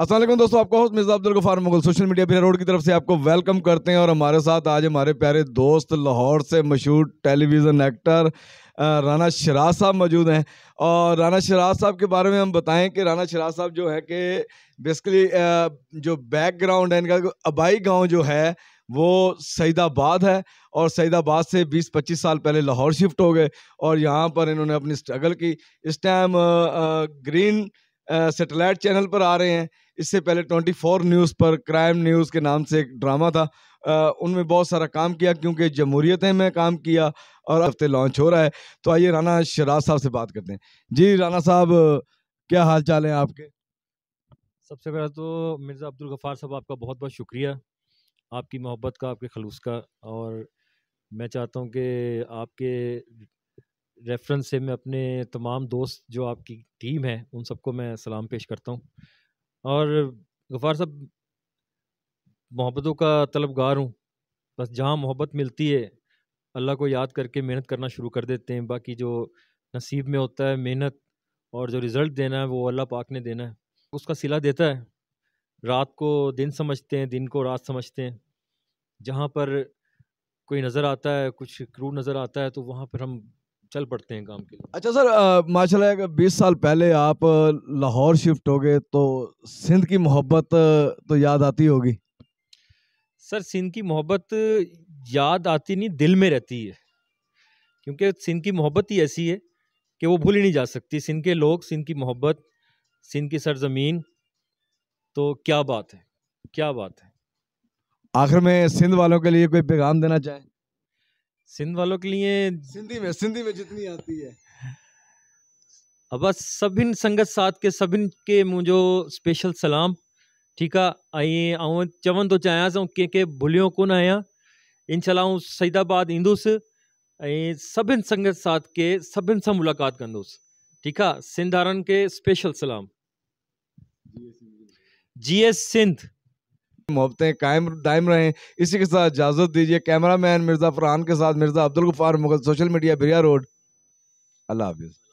असलम दोस्तों आपका host Mirza Abdul Ghaffar Mughal social media पीरा रोड की तरफ से आपको वेलकम करते हैं और हमारे साथ आज हमारे प्यारे दोस्त लाहौर से मशहूर टेलीविज़न एक्टर राना शराज साहब मौजूद हैं और राना शराज साहब के बारे में हम बताएं कि राना शराज साहब जो है कि बेसिकली जो बैकग्राउंड है इनका अबाई गाँव जो है वो सईदाबाद है और सईदाबाद से 20-25 साल पहले लाहौर शिफ्ट हो गए और यहाँ पर इन्होंने अपनी स्ट्रगल की इस टाइम ग्रीन सेटेलाइट चैनल पर आ रहे हैं इससे पहले 24 न्यूज़ पर क्राइम न्यूज़ के नाम से एक ड्रामा था उनमें बहुत सारा काम किया क्योंकि जमहूरियतें में काम किया और हफ्ते लॉन्च हो रहा है तो आइए राना शराज साहब से बात करते हैं जी राना साहब क्या हाल चाल है आपके सबसे पहले तो मिर्ज़ा अब्दुल गफ़ार साहब आपका बहुत बहुत शुक्रिया आपकी मोहब्बत का आपके खलूस का और मैं चाहता हूँ कि आपके रेफरेंस से मैं अपने तमाम दोस्त जो आपकी टीम है उन सबको मैं सलाम पेश करता हूँ और गफ़ार साहब मोहब्बतों का तलबगार हूँ। बस जहाँ मोहब्बत मिलती है, अल्लाह को याद करके मेहनत करना शुरू कर देते हैं। बाकी जो नसीब में होता है मेहनत और जो रिज़ल्ट देना है वो अल्लाह पाक ने देना है। उसका सिला देता है। रात को दिन समझते हैं, दिन को रात समझते हैं। जहाँ पर कोई नज़र आता है, कुछ क्रू नज़र आता है तो वहाँ पर हम चल पड़ते हैं काम के लिए अच्छा सर माशाल्लाह बीस साल पहले आप लाहौर शिफ्ट हो गए तो सिंध की मोहब्बत तो याद आती होगी सर सिंध की मोहब्बत याद आती नहीं दिल में रहती है क्योंकि सिंध की मोहब्बत ही ऐसी है कि वो भूली नहीं जा सकती सिंध के लोग सिंध की मोहब्बत सिंध की सरजमीन तो क्या बात है क्या बात है आखिर में सिंध वालों के लिए कोई पैगाम देना चाहें सिंध वालों के लिए सिंधी में सिंधी में जितनी आती है अब सभी संगत साथ के सभी के मुंहिंजो स्पेशल सलाम ठीकु आहे ऐं आउं चवनि थो तो चाहियां थो कंहिंखे को कोन आहियां इनशाला आउं सईदाबाद इंदुस ऐं सभिनि संगत साथ के सभी से मुलाक़ात कंदुसि ठीक है सिंधारन के स्पेशल सलाम जी एस सिंध मोहब्बतें कायम दायम रहें इसी के साथ इजाज़त दीजिए कैमरा मैन मिर्ज़ा फरहान के साथ मिर्ज़ा अब्दुल गफ़ार मुगल सोशल मीडिया बिरिया रोड अल्लाह हाफिज़